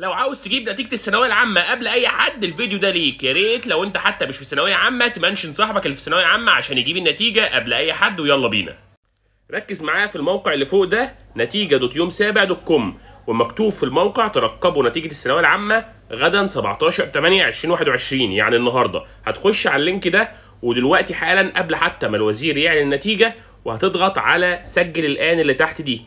لو عاوز تجيب نتيجة الثانوية العامة قبل أي حد الفيديو ده ليك، يا ريت لو أنت حتى مش في ثانوية عامة تمنشن صاحبك اللي في ثانوية عامة عشان يجيب النتيجة قبل أي حد ويلا بينا. ركز معايا في الموقع اللي فوق ده نتيجة دوت يوم سابع دوت كوم ومكتوب في الموقع ترقبوا نتيجة الثانوية العامة غدا 17 8 2021 يعني النهارده هتخش على اللينك ده ودلوقتي حالا قبل حتى ما الوزير يعلن النتيجة وهتضغط على سجل الآن اللي تحت دي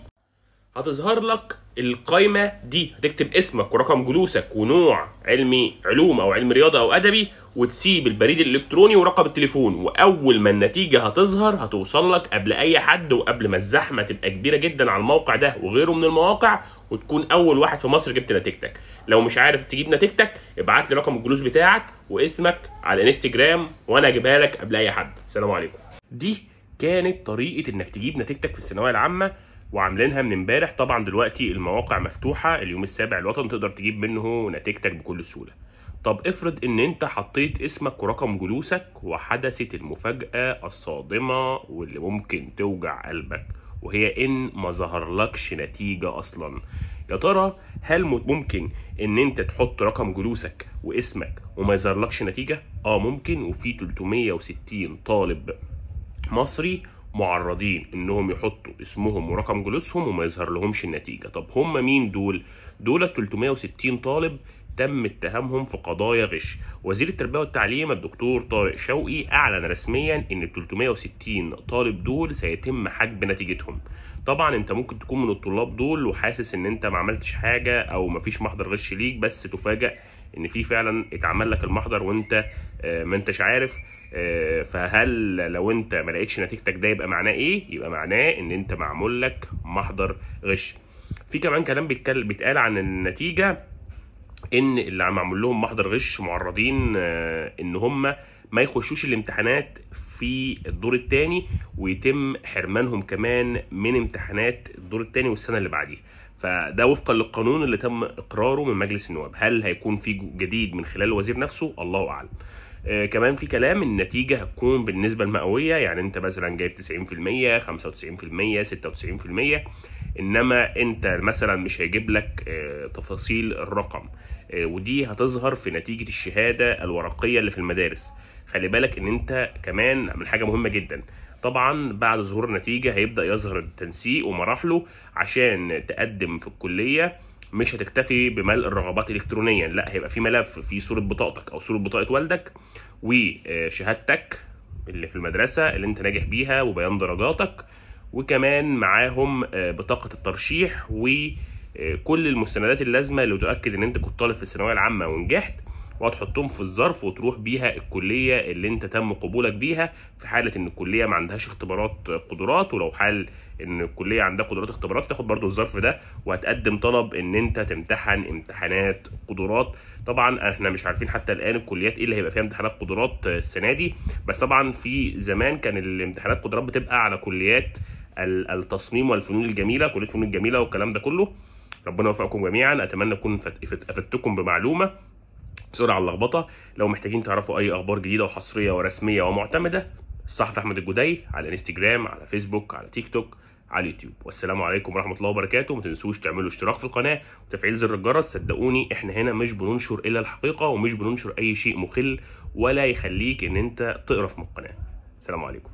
هتظهر لك القايمه دي هتكتب اسمك ورقم جلوسك ونوع علمي علوم او علم رياضه او ادبي وتسيب البريد الالكتروني ورقم التليفون واول ما النتيجه هتظهر هتوصل لك قبل اي حد وقبل ما الزحمه تبقى كبيره جدا على الموقع ده وغيره من المواقع وتكون اول واحد في مصر جبت نتيجتك لو مش عارف تجيب نتيجتك ابعت لي رقم الجلوس بتاعك واسمك على الانستجرام وانا اجيبها لك قبل اي حد سلام عليكم دي كانت طريقه انك تجيب نتيجتك في الثانويه العامه وعاملينها من امبارح طبعا دلوقتي المواقع مفتوحه اليوم السابع الوطن تقدر تجيب منه نتيجتك بكل سهوله طب افرض ان انت حطيت اسمك ورقم جلوسك وحدثت المفاجاه الصادمه واللي ممكن توجع قلبك وهي ان ما ظهرلكش نتيجه اصلا يا ترى هل ممكن ان انت تحط رقم جلوسك واسمك وما يظهرلكش نتيجه اه ممكن وفي 360 طالب مصري معرضين انهم يحطوا اسمهم ورقم جلوسهم وما يظهر لهمش النتيجه طب هم مين دول دول 360 طالب تم اتهامهم في قضايا غش وزير التربيه والتعليم الدكتور طارق شوقي اعلن رسميا ان ال 360 طالب دول سيتم حجب نتيجتهم طبعا انت ممكن تكون من الطلاب دول وحاسس ان انت ما عملتش حاجه او ما فيش محضر غش ليك بس تفاجئ ان في فعلا اتعمل لك المحضر وانت آه، ما انتش عارف آه، فهل لو انت ما لقيتش نتيجتك ده يبقى معناه ايه يبقى معناه ان انت معمول لك محضر غش في كمان كلام بيتقال عن النتيجه ان اللي معمول لهم محضر غش معرضين آه، ان هم ما يخشوش الامتحانات في الدور الثاني ويتم حرمانهم كمان من امتحانات الدور الثاني والسنه اللي بعديها فده وفقا للقانون اللي تم اقراره من مجلس النواب هل هيكون في جديد من خلال الوزير نفسه الله اعلم آه كمان في كلام النتيجة هتكون بالنسبة المئوية يعني انت مثلا جايب 90% 95% 96% انما انت مثلا مش هيجيب لك آه، تفاصيل الرقم آه، ودي هتظهر في نتيجه الشهاده الورقيه اللي في المدارس خلي بالك ان انت كمان من حاجه مهمه جدا طبعا بعد ظهور النتيجه هيبدا يظهر التنسيق ومراحله عشان تقدم في الكليه مش هتكتفي بملء الرغبات الكترونيا لا هيبقى في ملف فيه صوره بطاقتك او صوره بطاقه والدك وشهادتك اللي في المدرسه اللي انت ناجح بيها وبيان درجاتك وكمان معاهم آه، بطاقه الترشيح وكل المستندات اللازمه اللي تؤكد ان انت كنت طالب في الثانويه العامه ونجحت وهتحطهم في الظرف وتروح بيها الكليه اللي انت تم قبولك بيها في حاله ان الكليه ما عندهاش اختبارات قدرات ولو حال ان الكليه عندها قدرات اختبارات تاخد برضو الظرف ده وهتقدم طلب ان انت تمتحن امتحانات قدرات طبعا احنا مش عارفين حتى الان الكليات ايه اللي هيبقى فيها امتحانات قدرات آه، السنه دي بس طبعا في زمان كان الامتحانات قدرات بتبقى على كليات التصميم والفنون الجميله كليه الفنون الجميله والكلام ده كله ربنا يوفقكم جميعا اتمنى اكون افدتكم بمعلومه بسرعه اللخبطه لو محتاجين تعرفوا اي اخبار جديده وحصريه ورسميه ومعتمده الصحفي احمد الجدي على انستجرام على فيسبوك على تيك توك على اليوتيوب والسلام عليكم ورحمه الله وبركاته ما تنسوش تعملوا اشتراك في القناه وتفعيل زر الجرس صدقوني احنا هنا مش بننشر الا الحقيقه ومش بننشر اي شيء مخل ولا يخليك ان انت تقرف من القناه السلام عليكم